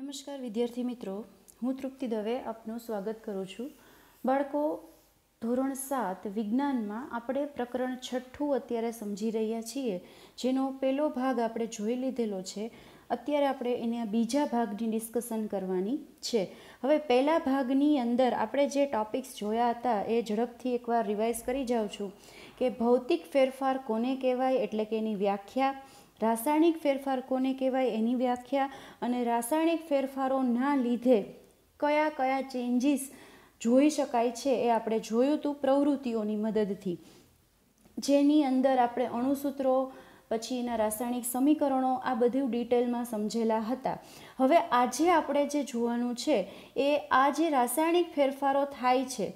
નમસ્કાર વિદ્યાર્થી મિત્રો હું તૃપ્તિ દવે આપનું સ્વાગત કરું છું બાળકો ધોરણ સાત વિજ્ઞાનમાં આપણે પ્રકરણ છઠ્ઠું અત્યારે સમજી રહ્યા છીએ જેનો પહેલો ભાગ આપણે જોઈ લીધેલો છે અત્યારે આપણે એના બીજા ભાગની ડિસ્કશન કરવાની છે હવે પહેલા ભાગની અંદર આપણે જે ટોપિક્સ જોયા હતા એ ઝડપથી એકવાર રિવાઇઝ કરી જાઉં છું કે ભૌતિક ફેરફાર કોને કહેવાય એટલે કે એની વ્યાખ્યા રાસાયણિક ફેરફાર કોને કહેવાય એની વ્યાખ્યા અને રાસાયણિક ફેરફારોના લીધે કયા કયા ચેન્જીસ જોઈ શકાય છે એ આપણે જોયું હતું પ્રવૃત્તિઓની મદદથી જેની અંદર આપણે અણુસૂત્રો પછી એના રાસાયણિક સમીકરણો આ બધું ડિટેલમાં સમજેલા હતા હવે આજે આપણે જે જોવાનું છે એ આ જે રાસાયણિક ફેરફારો થાય છે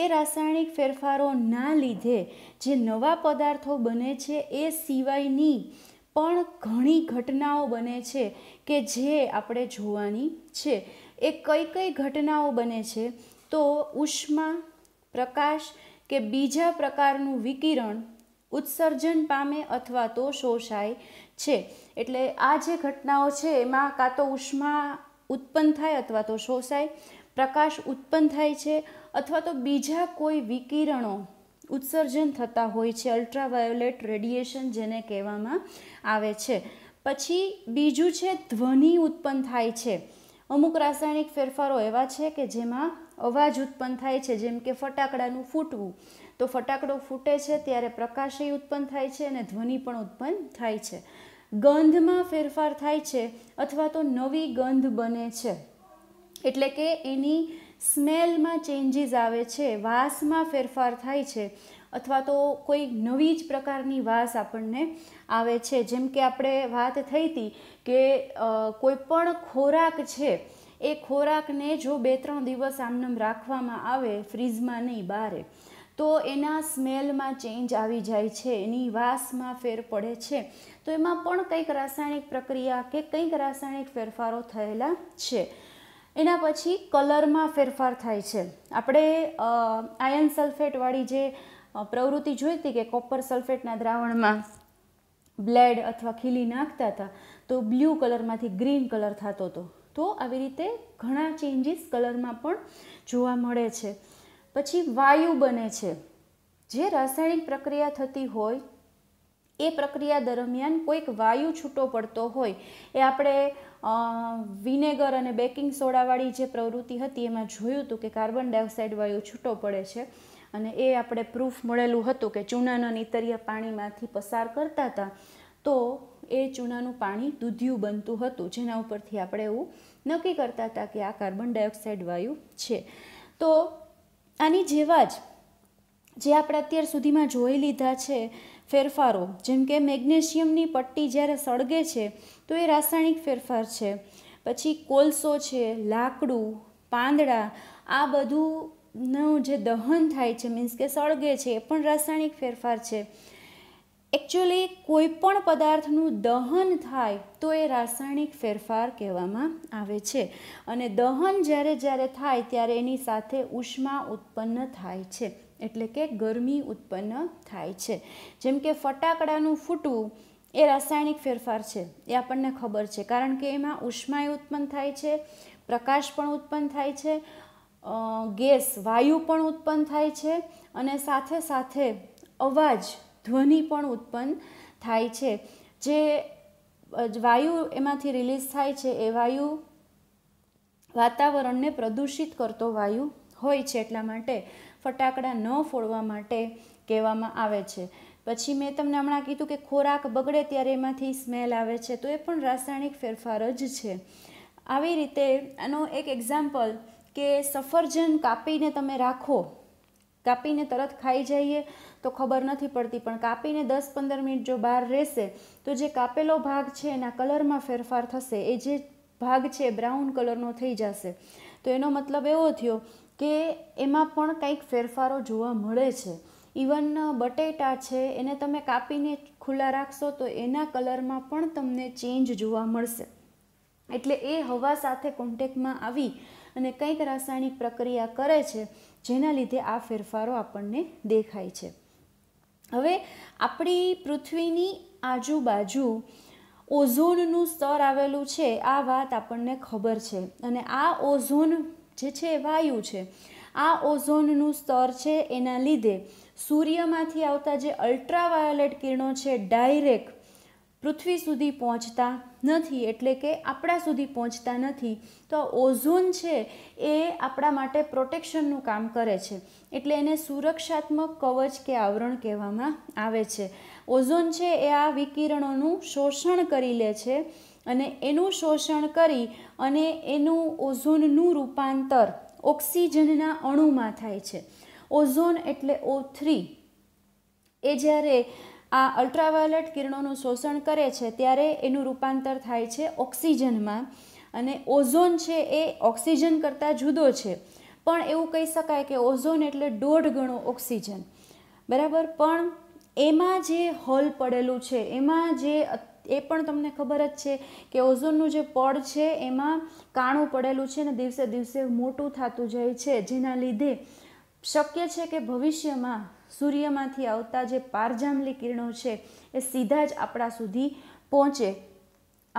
એ રાસાયણિક ફેરફારો ના લીધે જે નવા પદાર્થો બને છે એ સિવાયની પણ ઘણી ઘટનાઓ બને છે કે જે આપણે જોવાની છે એ કઈ કઈ ઘટનાઓ બને છે તો ઉષ્મા પ્રકાશ કે બીજા પ્રકારનું વિકિરણ ઉત્સર્જન પામે અથવા તો શોષાય છે એટલે આ જે ઘટનાઓ છે એમાં કાં તો ઉષ્મા ઉત્પન્ન થાય અથવા તો શોષાય પ્રકાશ ઉત્પન્ન થાય છે અથવા તો બીજા કોઈ વિકિરણો ઉત્સર્જન થતા હોય છે અલ્ટ્રાવાયોલેટ રેડિયેશન જેને કહેવામાં આવે છે પછી બીજું છે ધ્વનિ ઉત્પન્ન થાય છે અમુક રાસાયણિક ફેરફારો એવા છે કે જેમાં અવાજ ઉત્પન્ન થાય છે જેમ કે ફટાકડાનું ફૂટવું તો ફટાકડો ફૂટે છે ત્યારે પ્રકાશય ઉત્પન્ન થાય છે અને ધ્વનિ પણ ઉત્પન્ન થાય છે ગંધમાં ફેરફાર થાય છે અથવા તો નવી ગંધ બને છે એટલે કે એની સ્મેલમાં ચેન્જીસ આવે છે વાસમાં ફેરફાર થાય છે અથવા તો કોઈ નવી જ પ્રકારની વાસ આપણને આવે છે જેમ કે આપણે વાત થઈ હતી કે કોઈપણ ખોરાક છે એ ખોરાકને જો બે ત્રણ દિવસ આમનામ રાખવામાં આવે ફ્રીજમાં નહીં બહારે તો એના સ્મેલમાં ચેન્જ આવી જાય છે એની વાસમાં ફેર પડે છે તો એમાં પણ કંઈક રાસાયણિક પ્રક્રિયા કે કંઈક રાસાયણિક ફેરફારો થયેલા છે એના પછી કલરમાં ફેરફાર થાય છે આપણે આયન સલ્ફેટવાળી જે પ્રવૃત્તિ જોઈ હતી કે કોપર સલ્ફેટના દ્રાવણમાં બ્લેડ અથવા ખીલી નાખતા હતા તો બ્લુ કલરમાંથી ગ્રીન કલર થતો હતો તો આવી રીતે ઘણા ચેન્જીસ કલરમાં પણ જોવા મળે છે પછી વાયુ બને છે જે રાસાયણિક પ્રક્રિયા થતી હોય એ પ્રક્રિયા દરમિયાન કોઈક વાયુ છૂટો પડતો હોય એ આપણે વિનેગર અને બેકિંગ સોડાવાળી જે પ્રવૃત્તિ હતી એમાં જોયું હતું કે કાર્બન ડાયોક્સાઇડ વાયુ છૂટો પડે છે અને એ આપણે પ્રૂફ મળેલું હતું કે ચૂનાના નીતરિયા પાણીમાંથી પસાર કરતા હતા તો એ ચૂનાનું પાણી દૂધિયું બનતું હતું જેના ઉપરથી આપણે એવું નક્કી કરતા હતા કે આ કાર્બન ડાયોક્સાઇડ વાયુ છે તો આની જેવા જ જે આપણે અત્યાર સુધીમાં જોઈ લીધા છે ફેરફારો જેમ કે મેગ્નેશિયમની પટ્ટી જ્યારે સળગે છે તો એ રાસાયણિક ફેરફાર છે પછી કોલસો છે લાકડું પાંદડા આ બધુંનું જે દહન થાય છે મીન્સ કે સળગે છે એ પણ રાસાયણિક ફેરફાર છે એકચ્યુઅલી કોઈ પણ પદાર્થનું દહન થાય તો એ રાસાયણિક ફેરફાર કહેવામાં આવે છે અને દહન જ્યારે જ્યારે થાય ત્યારે એની સાથે ઉષ્મા ઉત્પન્ન થાય છે એટલે કે ગરમી ઉત્પન્ન થાય છે જેમ કે ફટાકડાનું ફૂટવું એ રાસાયણિક ફેરફાર છે એ આપણને ખબર છે કારણ કે એમાં ઉષ્માય ઉત્પન્ન થાય છે પ્રકાશ પણ ઉત્પન્ન થાય છે ગેસ વાયુ પણ ઉત્પન્ન થાય છે અને સાથે સાથે અવાજ ધ્વનિ પણ ઉત્પન્ન થાય છે જે વાયુ એમાંથી રિલીઝ થાય છે એ વાયુ વાતાવરણને પ્રદૂષિત કરતો વાયુ હોય છે એટલા માટે ફટાકડા ન ફોડવા માટે કહેવામાં આવે છે પછી મેં તમને હમણાં કીધું કે ખોરાક બગડે ત્યારે એમાંથી સ્મેલ આવે છે તો એ પણ રાસાયણિક ફેરફાર જ છે આવી રીતે આનો એક એક્ઝામ્પલ કે સફરજન કાપીને તમે રાખો કાપીને તરત ખાઈ જઈએ તો ખબર નથી પડતી પણ કાપીને દસ પંદર મિનિટ જો બહાર રહેશે તો જે કાપેલો ભાગ છે એના કલરમાં ફેરફાર થશે એ જે ભાગ છે બ્રાઉન કલરનો થઈ જશે તો એનો મતલબ એવો થયો કે એમાં પણ કંઈક ફેરફારો જોવા મળે છે ઇવન બટેટા છે એને તમે કાપીને ખુલ્લા રાખશો તો એના કલરમાં પણ તમને ચેન્જ જોવા મળશે એટલે એ હવા સાથે કોન્ટેકમાં આવી અને કંઈક રાસાયણિક પ્રક્રિયા કરે છે જેના લીધે આ ફેરફારો આપણને દેખાય છે હવે આપણી પૃથ્વીની આજુબાજુ ઓઝોનનું સ્તર આવેલું છે આ વાત આપણને ખબર છે અને આ ઓઝોન જે છે એ વાયુ છે આ ઓઝોનનું સ્તર છે એના લીધે સૂર્યમાંથી આવતા જે અલ્ટ્રાવાયોલેટ કિરણો છે ડાયરેક્ટ પૃથ્વી સુધી પહોંચતા નથી એટલે કે આપણા સુધી પહોંચતા નથી તો ઓઝોન છે એ આપણા માટે પ્રોટેક્શનનું કામ કરે છે એટલે એને સુરક્ષાત્મક કવચ કે આવરણ કહેવામાં આવે છે ઓઝોન છે એ આ વિકિરણોનું શોષણ કરી લે છે અને એનું શોષણ કરી અને એનું ઓઝોનનું રૂપાંતર ઓક્સિજનના અણુમાં થાય છે ઓઝોન એટલે ઓ થ્રી એ જ્યારે આ અલ્ટ્રાવાયોલેટ કિરણોનું શોષણ કરે છે ત્યારે એનું રૂપાંતર થાય છે ઓક્સિજનમાં અને ઓઝોન છે એ ઓક્સિજન કરતાં જુદો છે પણ એવું કહી શકાય કે ઓઝોન એટલે દોઢ ગણો ઓક્સિજન બરાબર પણ એમાં જે હોલ પડેલું છે એમાં જે એ પણ તમને ખબર જ છે કે ઓઝોનનું જે પડ છે એમાં કાણું પડેલું છે ને દિવસે દિવસે મોટું થતું જાય છે જેના લીધે શક્ય છે કે ભવિષ્યમાં સૂર્યમાંથી આવતા જે પારજામલી કિરણો છે એ સીધા જ આપણા સુધી પહોંચે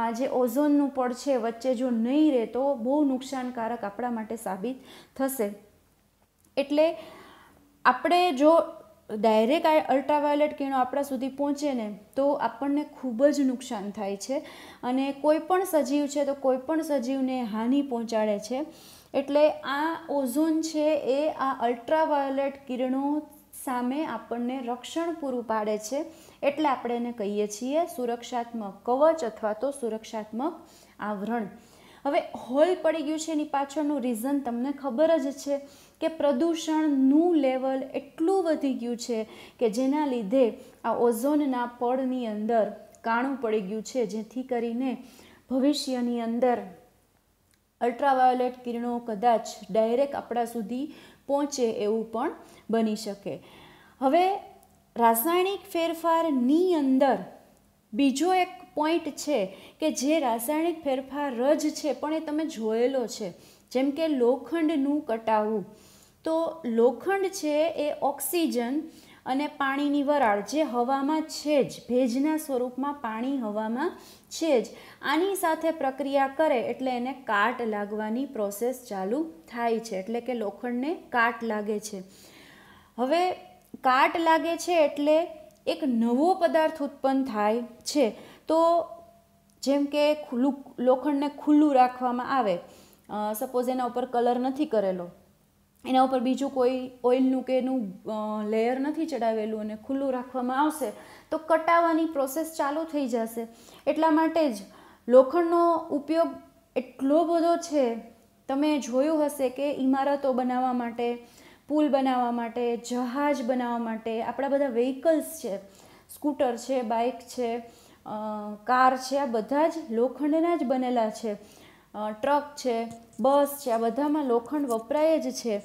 આ જે ઓઝોનનું પડ છે વચ્ચે જો નહીં રહે તો બહુ નુકસાનકારક આપણા માટે સાબિત થશે એટલે આપણે જો ડાયરેક્ટ અલ્ટ્રાવાયોલેટ કિરણો આપણા સુધી પહોંચે ને તો આપણને ખૂબ જ નુકસાન થાય છે અને કોઈ પણ સજીવ છે તો કોઈ પણ સજીવને હાનિ પહોંચાડે છે એટલે આ ઓઝોન છે એ આ અલ્ટ્રાવાયોલેટ કિરણો સામે આપણને રક્ષણ પૂરું પાડે છે એટલે આપણે એને કહીએ છીએ સુરક્ષાત્મક કવચ અથવા તો સુરક્ષાત્મક આવરણ હવે હોલ પડી ગયું છે એની પાછળનું રીઝન તમને ખબર જ છે કે પ્રદૂષણનું લેવલ એટલું વધી ગયું છે કે જેના લીધે આ ઓઝોનના પળની અંદર કાણું પડી ગયું છે જેથી કરીને ભવિષ્યની અંદર અલ્ટ્રાવાયોલેટ કિરણો કદાચ ડાયરેક્ટ આપણા સુધી પહોંચે એવું પણ બની શકે હવે રાસાયણિક ફેરફારની અંદર બીજો એક પોઈન્ટ છે કે જે રાસાયણિક ફેરફાર જ છે પણ એ તમે જોયેલો છે જેમ કે લોખંડનું કટાવું તો લોખંડ છે એ ઓક્સિજન અને પાણીની વરાળ જે હવામાં છે જ ભેજના સ્વરૂપમાં પાણી હવામાં છે જ આની સાથે પ્રક્રિયા કરે એટલે એને કાટ લાગવાની પ્રોસેસ ચાલુ થાય છે એટલે કે લોખંડને કાટ લાગે છે હવે કાટ લાગે છે એટલે એક નવો પદાર્થ ઉત્પન્ન થાય છે તો જેમ કે ખુલ્લું લોખંડને ખુલ્લું રાખવામાં આવે સપોઝ એના ઉપર કલર નથી કરેલો એના ઉપર બીજું કોઈ ઓઇલનું કે એનું લેયર નથી ચડાવેલું અને ખુલ્લું રાખવામાં આવશે તો કટાવાની પ્રોસેસ ચાલુ થઈ જશે એટલા માટે જ લોખંડનો ઉપયોગ એટલો બધો છે તમે જોયું હશે કે ઇમારતો બનાવવા માટે પુલ બનાવવા માટે જહાજ બનાવવા માટે આપણા બધા વ્હીકલ્સ છે સ્કૂટર છે બાઇક છે કાર છે આ બધા જ લોખંડના જ બનેલા છે ટ્રક છે બસ છે આ બધામાં લોખંડ વપરાય જ છે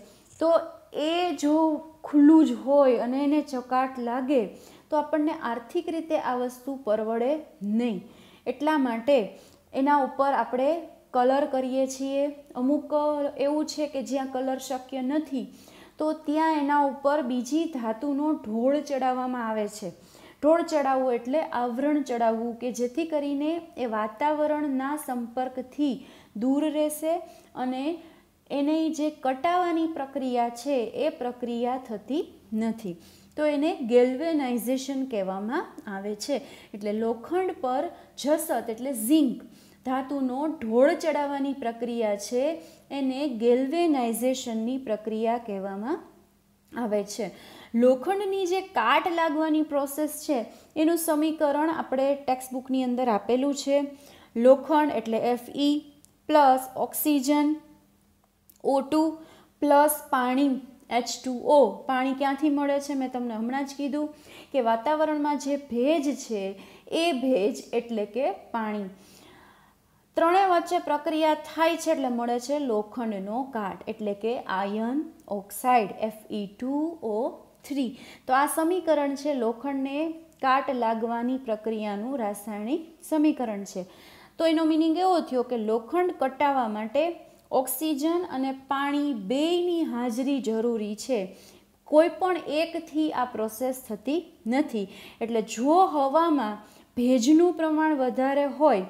તો એ જો ખુલ્લું જ હોય અને એને ચકાટ લાગે તો આપણને આર્થિક રીતે આ વસ્તુ પરવડે નહીં એટલા માટે એના ઉપર આપણે કલર કરીએ છીએ અમુક એવું છે કે જ્યાં કલર શક્ય નથી તો ત્યાં એના ઉપર બીજી ધાતુનો ઢોળ ચડાવવામાં આવે છે ઢોળ ચડાવવું એટલે આવરણ ચડાવવું કે જેથી કરીને એ વાતાવરણના સંપર્કથી દૂર રહેશે અને એને જે કટાવાની પ્રક્રિયા છે એ પ્રક્રિયા થતી નથી તો એને ગેલ્વેનાઇઝેશન કહેવામાં આવે છે એટલે લોખંડ પર જસત એટલે ઝીંક ધાતુનો ઢોળ ચડાવવાની પ્રક્રિયા છે એને ગેલ્વેનાઇઝેશનની પ્રક્રિયા કહેવામાં આવે છે લોખંડની જે કાટ લાગવાની પ્રોસેસ છે એનું સમીકરણ આપણે ટેક્સ્ટબુકની અંદર આપેલું છે લોખંડ એટલે F E e, plus oxygen O two plus પાણી એચ ટુ ઓ પાણી ક્યાંથી મળે છે મેં તમને હમણાં જ કીધું કે વાતાવરણમાં જે ભેજ છે એ ભેજ એટલે કે પાણી ત્રણેય વચ્ચે પ્રક્રિયા થાય છે એટલે મળે છે લોખંડનો કાટ એટલે કે iron oxide F E two O three તો આ સમીકરણ છે લોખંડને કાટ લાગવાની પ્રક્રિયાનું રાસાયણિક સમીકરણ છે તો એનો મિનિંગ એવો થયો કે લોખંડ કટાવવા માટે ઓક્સિજન અને પાણી બેયની હાજરી જરૂરી છે કોઈ પણ એકથી આ પ્રોસેસ થતી નથી એટલે જો હવામાં ભેજનું પ્રમાણ વધારે હોય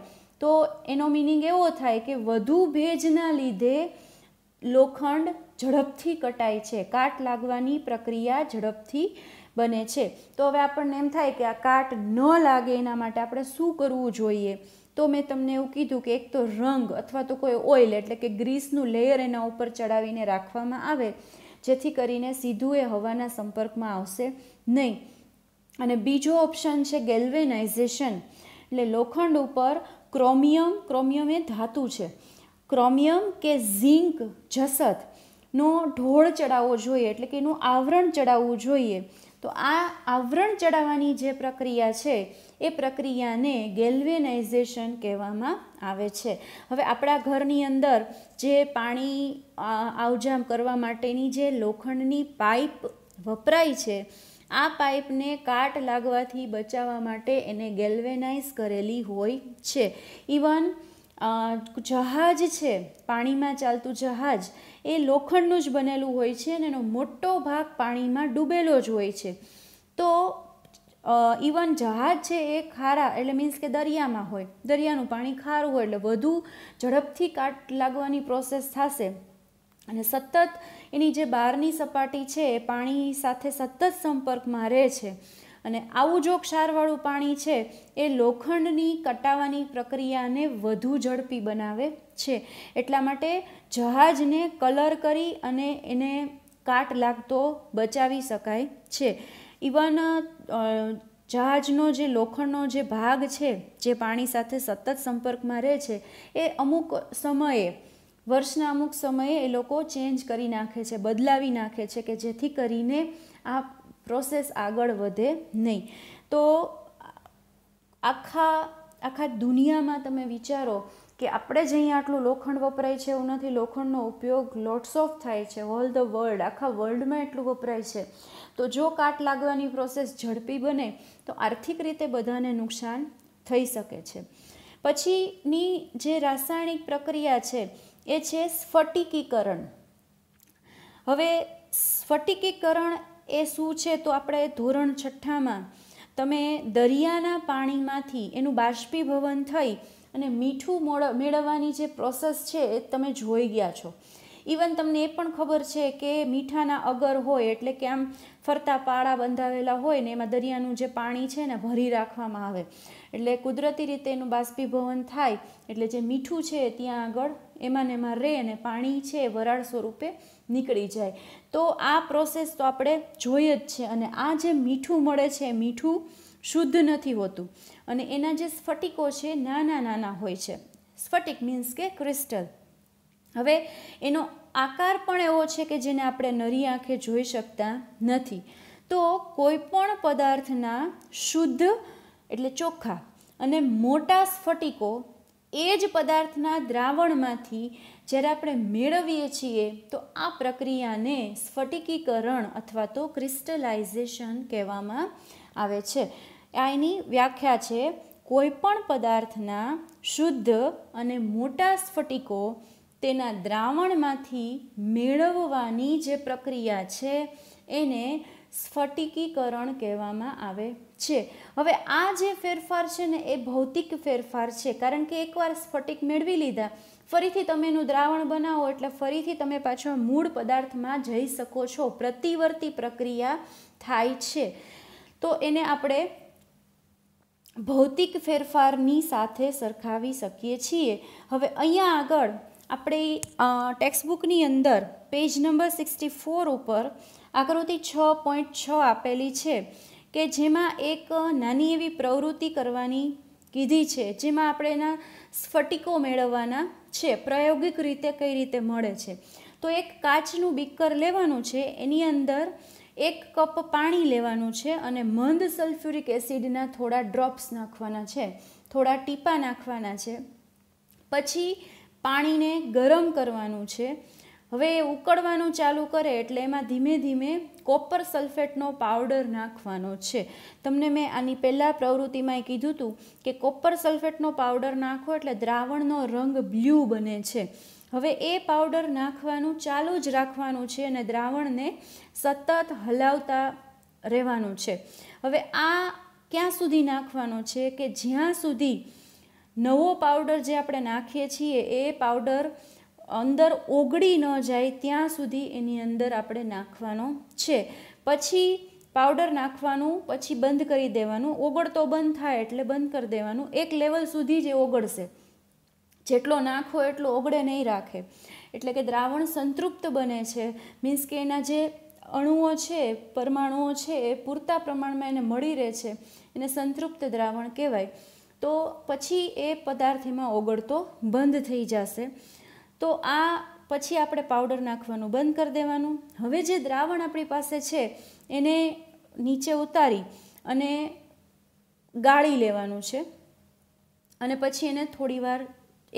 તો એનો મિનિંગ એવો થાય કે વધુ ભેજના લીધે લોખંડ ઝડપથી કટાય છે કાટ લાગવાની પ્રક્રિયા ઝડપથી બને છે તો હવે આપણને એમ થાય કે આ કાટ ન લાગે એના માટે આપણે શું કરવું જોઈએ તો મેં તમને એવું કીધું કે એક તો રંગ અથવા તો કોઈ ઓઇલ એટલે કે ગ્રીસનું લેયર એના ઉપર ચડાવીને રાખવામાં આવે જેથી કરીને સીધું એ હવાના સંપર્કમાં આવશે નહીં અને બીજો ઓપ્શન છે ગેલ્વેનાઇઝેશન એટલે લોખંડ ઉપર ક્રોમિયમ ક્રોમિયમ એ ધાતુ છે ક્રોમિયમ કે ઝીંક જસતનો ઢોળ ચડાવવો જોઈએ એટલે કે એનું આવરણ ચડાવવું જોઈએ તો આ આવરણ ચડાવવાની જે પ્રક્રિયા છે એ પ્રક્રિયાને ગેલ્વેનાઇઝેશન કહેવામાં આવે છે હવે આપણા ઘરની અંદર જે પાણી આવજામ કરવા માટેની જે લોખંડની પાઇપ વપરાય છે આ પાઇપને કાટ લાગવાથી બચાવવા માટે એને ગેલ્વેનાઇઝ કરેલી હોય છે ઇવન જહાજ છે પાણીમાં ચાલતું જહાજ એ લોખંડનું જ બનેલું હોય છે અને એનો મોટો ભાગ પાણીમાં ડૂબેલો જ હોય છે તો ઇવન જહાજ છે એ ખારા એટલે મીન્સ કે દરિયામાં હોય દરિયાનું પાણી ખારું હોય એટલે વધુ ઝડપથી કાટ લાગવાની પ્રોસેસ થશે અને સતત એની જે બહારની સપાટી છે એ પાણી સાથે સતત સંપર્કમાં રહે છે અને આવું જો ક્ષારવાળું પાણી છે એ લોખંડની કટાવાની પ્રક્રિયાને વધુ ઝડપી બનાવે છે એટલા માટે જહાજને કલર કરી અને એને કાટ લાગતો બચાવી શકાય છે ઇવન uh, જહાજનો જે લોખંડનો જે ભાગ છે જે પાણી સાથે સતત સંપર્કમાં રહે છે એ અમુક સમયે વર્ષના અમુક સમયે એ લોકો ચેન્જ કરી નાખે છે બદલાવી નાખે છે કે જેથી કરીને આ પ્રોસેસ આગળ વધે નહીં તો આખા આખા દુનિયામાં તમે વિચારો કે આપણે જ અહીંયા આટલું લોખંડ વપરાય છે એવું નથી લોખંડનો ઉપયોગ લોટ્સ ઓફ થાય છે ઓલ ધ વર્લ્ડ આખા વર્લ્ડમાં એટલું વપરાય છે તો જો કાટ લાગવાની પ્રોસેસ ઝડપી બને તો આર્થિક રીતે બધાને નુકસાન થઈ શકે છે પછીની જે રાસાયણિક પ્રક્રિયા છે એ છે સ્ફટિકીકરણ હવે સ્ફટિકીકરણ એ શું છે તો આપણે ધોરણ છઠ્ઠામાં તમે દરિયાના પાણીમાંથી એનું બાષ્પીભવન થઈ અને મીઠું મોડ મેળવવાની જે પ્રોસેસ છે એ તમે જોઈ ગયા છો ઇવન તમને એ પણ ખબર છે કે મીઠાના અગર હોય એટલે કે આમ ફરતા પાળા બંધાવેલા હોય ને એમાં દરિયાનું જે પાણી છે ને ભરી રાખવામાં આવે એટલે કુદરતી રીતે એનું બાષ્પીભવન થાય એટલે જે મીઠું છે ત્યાં આગળ એમાં ને એમાં રહે અને પાણી છે વરાળ સ્વરૂપે નીકળી જાય તો આ પ્રોસેસ તો આપણે જોઈએ જ છે અને આ જે મીઠું મળે છે મીઠું શુદ્ધ નથી હોતું અને એના જે સ્ફટિકો છે નાના નાના હોય છે સ્ફટિક મીન્સ કે ક્રિસ્ટલ હવે એનો આકાર પણ એવો છે કે જેને આપણે નરી આંખે જોઈ શકતા નથી તો કોઈ પણ પદાર્થના શુદ્ધ એટલે ચોખ્ખા અને મોટા સ્ફટિકો એ જ પદાર્થના દ્રાવણમાંથી જ્યારે આપણે મેળવીએ છીએ તો આ પ્રક્રિયાને સ્ફટિકીકરણ અથવા તો ક્રિસ્ટલાઇઝેશન કહેવામાં આવે છે આ એની વ્યાખ્યા છે કોઈપણ પદાર્થના શુદ્ધ અને મોટા સ્ફટિકો તેના દ્રાવણમાંથી મેળવવાની જે પ્રક્રિયા છે એને સ્ફટિકીકરણ કહેવામાં આવે છે હવે આ જે ફેરફાર છે ને એ ભૌતિક ફેરફાર છે કારણ કે એકવાર સ્ફટિક મેળવી લીધા ફરીથી તમે એનું દ્રાવણ બનાવો એટલે ફરીથી તમે પાછો મૂળ પદાર્થમાં જઈ શકો છો પ્રતિવર્તી પ્રક્રિયા થાય છે તો એને આપણે ભૌતિક ફેરફારની સાથે સરખાવી શકીએ છીએ હવે અહીંયા આગળ આપણે ટેક્સ્ટબુકની અંદર પેજ નંબર સિક્સટી ફોર ઉપર આકૃતિ છ પોઈન્ટ છ આપેલી છે કે જેમાં એક નાની એવી પ્રવૃત્તિ કરવાની કીધી છે જેમાં આપણે એના સ્ફટિકો મેળવવાના છે પ્રાયોગિક રીતે કઈ રીતે મળે છે તો એક કાચનું બીકર લેવાનું છે એની અંદર એક કપ પાણી લેવાનું છે અને મંદ સલ્ફ્યુરિક એસિડના થોડા ડ્રોપ્સ નાખવાના છે થોડા ટીપા નાખવાના છે પછી પાણીને ગરમ કરવાનું છે હવે એ ઉકળવાનું ચાલુ કરે એટલે એમાં ધીમે ધીમે કોપર સલ્ફેટનો પાવડર નાખવાનો છે તમને મેં આની પહેલાં પ્રવૃત્તિમાં કીધું હતું કે કોપર સલ્ફેટનો પાવડર નાખો એટલે દ્રાવણનો રંગ બ્લ્યુ બને છે હવે એ પાવડર નાખવાનું ચાલુ જ રાખવાનું છે અને દ્રાવણને સતત હલાવતા રહેવાનું છે હવે આ ક્યાં સુધી નાખવાનો છે કે જ્યાં સુધી નવો પાવડર જે આપણે નાખીએ છીએ એ પાવડર અંદર ઓગળી ન જાય ત્યાં સુધી એની અંદર આપણે નાખવાનો છે પછી પાવડર નાખવાનું પછી બંધ કરી દેવાનું ઓગળતો બંધ થાય એટલે બંધ કરી દેવાનું એક લેવલ સુધી જ એ ઓગળશે જેટલો નાખો એટલો ઓગળે નહીં રાખે એટલે કે દ્રાવણ સંતૃપ્ત બને છે મીન્સ કે એના જે અણુઓ છે પરમાણુઓ છે એ પૂરતા પ્રમાણમાં એને મળી રહે છે એને સંતૃપ્ત દ્રાવણ કહેવાય તો પછી એ પદાર્થ એમાં ઓગળતો બંધ થઈ જશે તો આ પછી આપણે પાવડર નાખવાનું બંધ કરી દેવાનું હવે જે દ્રાવણ આપણી પાસે છે એને નીચે ઉતારી અને ગાળી લેવાનું છે અને પછી એને થોડીવાર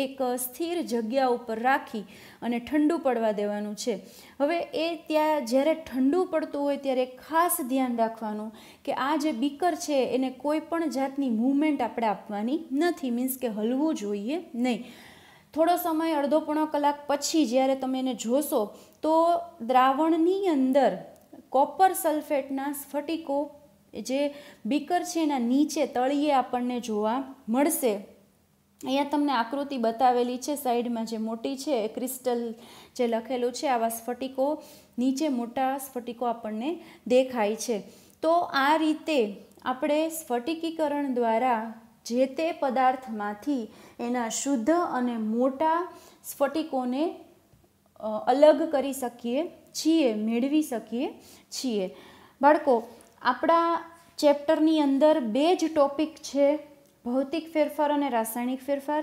એક સ્થિર જગ્યા ઉપર રાખી અને ઠંડુ પડવા દેવાનું છે હવે એ ત્યાં જ્યારે ઠંડુ પડતું હોય ત્યારે ખાસ ધ્યાન રાખવાનું કે આ જે બીકર છે એને કોઈ પણ જાતની મૂવમેન્ટ આપણે આપવાની નથી મીન્સ કે હલવું જોઈએ નહીં થોડો સમય અડધો પોણો કલાક પછી જ્યારે તમે એને જોશો તો દ્રાવણની અંદર કોપર સલ્ફેટના સ્ફટિકો જે બીકર છે એના નીચે તળિયે આપણને જોવા મળશે અહીંયા તમને આકૃતિ બતાવેલી છે સાઈડમાં જે મોટી છે ક્રિસ્ટલ જે લખેલું છે આવા સ્ફટિકો નીચે મોટા સ્ફટિકો આપણને દેખાય છે તો આ રીતે આપણે સ્ફટિકીકરણ દ્વારા જે તે પદાર્થમાંથી એના શુદ્ધ અને મોટા સ્ફટિકોને અલગ કરી શકીએ છીએ મેળવી શકીએ છીએ બાળકો આપણા ચેપ્ટરની અંદર બે જ ટોપિક છે ભૌતિક ફેરફાર અને રાસાયણિક ફેરફાર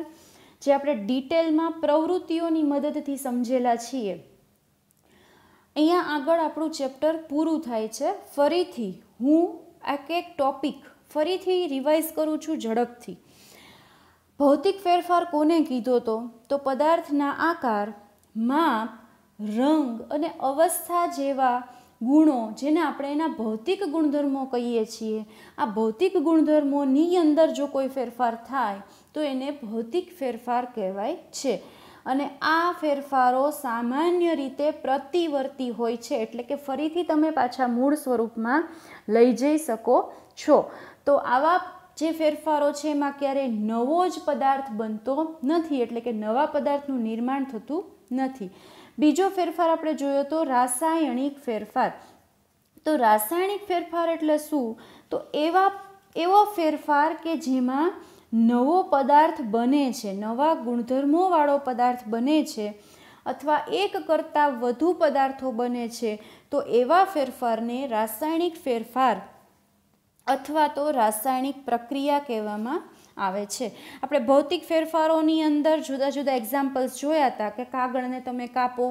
જે આપણે ડિટેલમાં પ્રવૃત્તિઓની મદદથી સમજેલા છીએ અહીંયા આગળ આપણું ચેપ્ટર પૂરું થાય છે ફરીથી હું એક એક ટોપિક ફરીથી રિવાઇઝ કરું છું ઝડપથી ભૌતિક ફેરફાર કોને કીધો તો તો પદાર્થના આકાર માપ રંગ અને અવસ્થા જેવા ગુણો જેને આપણે એના ભૌતિક ગુણધર્મો કહીએ છીએ આ ભૌતિક ગુણધર્મોની અંદર જો કોઈ ફેરફાર થાય તો એને ભૌતિક ફેરફાર કહેવાય છે અને આ ફેરફારો સામાન્ય રીતે પ્રતિવર્તી હોય છે એટલે કે ફરીથી તમે પાછા મૂળ સ્વરૂપમાં લઈ જઈ શકો છો તો આવા જે ફેરફારો છે એમાં ક્યારેય નવો જ પદાર્થ બનતો નથી એટલે કે નવા પદાર્થનું નિર્માણ થતું નથી બીજો ફેરફાર આપણે જોયો તો રાસાયણિક ફેરફાર તો રાસાયણિક ફેરફાર એટલે શું તો એવા એવો ફેરફાર કે જેમાં નવો પદાર્થ બને છે નવા ગુણધર્મોવાળો પદાર્થ બને છે અથવા એક કરતાં વધુ પદાર્થો બને છે તો એવા ફેરફારને રાસાયણિક ફેરફાર અથવા તો રાસાયણિક પ્રક્રિયા કહેવામાં આવે છે આપણે ભૌતિક ફેરફારોની અંદર જુદા જુદા એક્ઝામ્પલ્સ જોયા હતા કે કાગળને તમે કાપો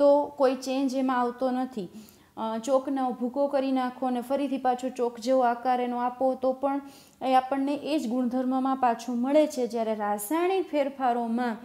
તો કોઈ ચેન્જ એમાં આવતો નથી ચોકનો ભૂકો કરી નાખો અને ફરીથી પાછો ચોક જેવો આકાર એનો આપો તો પણ એ આપણને એ જ ગુણધર્મમાં પાછું મળે છે જ્યારે રાસાયણિક ફેરફારોમાં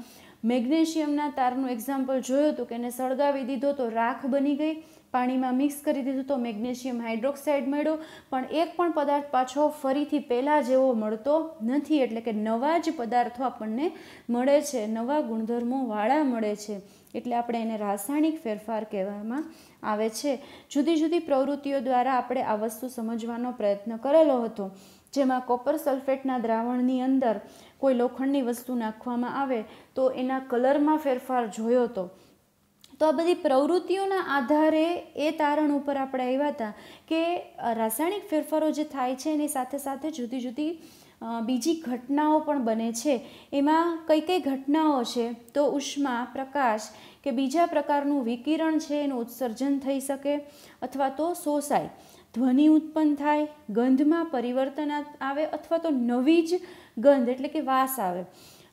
મેગ્નેશિયમના તારનું એક્ઝામ્પલ જોયું હતું કે એને સળગાવી દીધો તો રાખ બની ગઈ પાણીમાં મિક્સ કરી દીધું તો મેગ્નેશિયમ હાઇડ્રોક્સાઇડ મળ્યો પણ એક પણ પદાર્થ પાછો ફરીથી પહેલાં જેવો મળતો નથી એટલે કે નવા જ પદાર્થો આપણને મળે છે નવા ગુણધર્મોવાળા મળે છે એટલે આપણે એને રાસાયણિક ફેરફાર કહેવામાં આવે છે જુદી જુદી પ્રવૃત્તિઓ દ્વારા આપણે આ વસ્તુ સમજવાનો પ્રયત્ન કરેલો હતો જેમાં કોપર સલ્ફેટના દ્રાવણની અંદર કોઈ લોખંડની વસ્તુ નાખવામાં આવે તો એના કલરમાં ફેરફાર જોયો હતો તો આ બધી પ્રવૃત્તિઓના આધારે એ તારણ ઉપર આપણે આવ્યા હતા કે રાસાયણિક ફેરફારો જે થાય છે એની સાથે સાથે જુદી જુદી બીજી ઘટનાઓ પણ બને છે એમાં કઈ કઈ ઘટનાઓ છે તો ઉષ્મા પ્રકાશ કે બીજા પ્રકારનું વિકિરણ છે એનું ઉત્સર્જન થઈ શકે અથવા તો શોષાય ધ્વનિ ઉત્પન્ન થાય ગંધમાં પરિવર્તન આવે અથવા તો નવી જ ગંધ એટલે કે વાસ આવે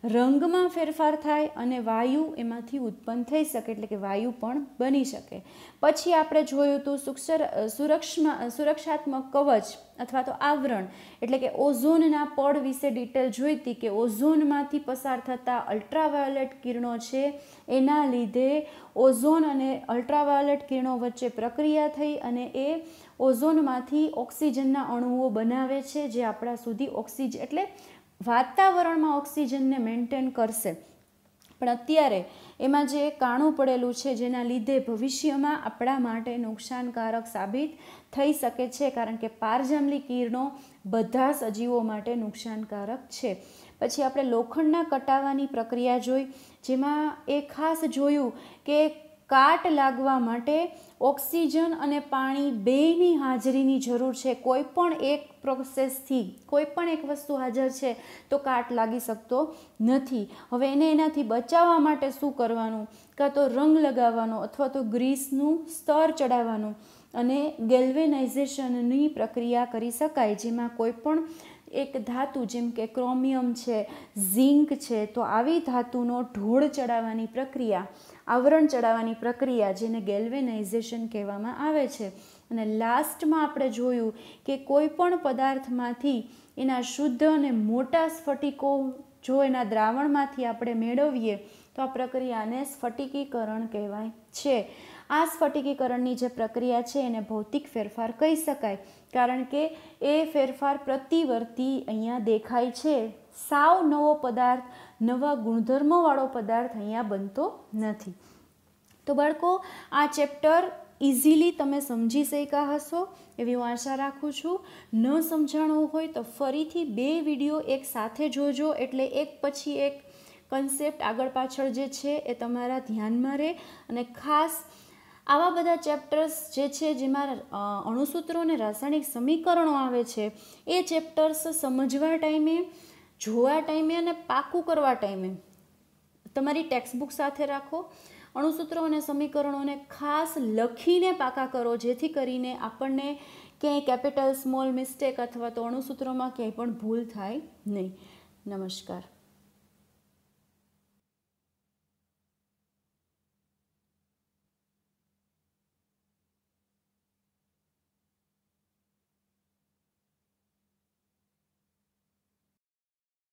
રંગમાં ફેરફાર થાય અને વાયુ એમાંથી ઉત્પન્ન થઈ શકે એટલે કે વાયુ પણ બની શકે પછી આપણે જોયું તો સુક્ષર સુરક્ષમાં સુરક્ષાત્મક કવચ અથવા તો આવરણ એટલે કે ઓઝોનના પડ વિશે ડિટેલ જોઈતી કે ઓઝોનમાંથી પસાર થતા અલ્ટ્રાવાયોલેટ કિરણો છે એના લીધે ઓઝોન અને અલ્ટ્રાવાયોલેટ કિરણો વચ્ચે પ્રક્રિયા થઈ અને એ ઓઝોનમાંથી ઓક્સિજનના અણુઓ બનાવે છે જે આપણા સુધી ઓક્સિજન એટલે વાતાવરણમાં ઓક્સિજનને મેન્ટેન કરશે પણ અત્યારે એમાં જે કાણું પડેલું છે જેના લીધે ભવિષ્યમાં આપણા માટે નુકસાનકારક સાબિત થઈ શકે છે કારણ કે પારજાંબલી કિરણો બધા સજીવો માટે નુકસાનકારક છે પછી આપણે લોખંડના કટાવાની પ્રક્રિયા જોઈ જેમાં એ ખાસ જોયું કે કાટ લાગવા માટે ઓક્સિજન અને પાણી બેયની હાજરીની જરૂર છે કોઈ પણ એક પ્રોસેસથી કોઈ પણ એક વસ્તુ હાજર છે તો કાટ લાગી શકતો નથી હવે એને એનાથી બચાવવા માટે શું કરવાનું કાં તો રંગ લગાવવાનો અથવા તો ગ્રીસનું સ્તર ચડાવવાનું અને ગેલ્વેનાઇઝેશનની પ્રક્રિયા કરી શકાય જેમાં કોઈ પણ એક ધાતુ જેમ કે ક્રોમિયમ છે ઝિંક છે તો આવી ધાતુનો ઢોળ ચડાવવાની પ્રક્રિયા આવરણ ચડાવવાની પ્રક્રિયા જેને ગેલ્વેનાઇઝેશન કહેવામાં આવે છે અને લાસ્ટમાં આપણે જોયું કે કોઈ પણ પદાર્થમાંથી એના શુદ્ધ અને મોટા સ્ફટિકો જો એના દ્રાવણમાંથી આપણે મેળવીએ તો આ પ્રક્રિયાને સ્ફટિકીકરણ કહેવાય છે આ સ્ફટિકીકરણની જે પ્રક્રિયા છે એને ભૌતિક ફેરફાર કહી શકાય કારણ કે એ ફેરફાર પ્રતિવર્તી અહીંયા દેખાય છે સાવ નવો પદાર્થ નવા ગુણધર્મોવાળો પદાર્થ અહીંયા બનતો નથી તો બાળકો આ ચેપ્ટર ઇઝીલી તમે સમજી શક્યા હશો એવી હું આશા રાખું છું ન સમજાણવું હોય તો ફરીથી બે વિડીયો એક સાથે જોજો એટલે એક પછી એક કન્સેપ્ટ આગળ પાછળ જે છે એ તમારા ધ્યાનમાં રહે અને ખાસ આવા બધા ચેપ્ટર્સ જે છે જેમાં અણુસૂત્રો અને રાસાયણિક સમીકરણો આવે છે એ ચેપ્ટર્સ સમજવા ટાઈમે જોવા ટાઈમે અને પાકું કરવા ટાઈમે તમારી ટેક્સ્ટબુક સાથે રાખો અણુસૂત્રો અને સમીકરણોને ખાસ લખીને પાકા કરો જેથી કરીને આપણને ક્યાંય કેપિટલ સ્મોલ મિસ્ટેક અથવા તો અણુસૂત્રોમાં ક્યાંય પણ ભૂલ થાય નહીં નમસ્કાર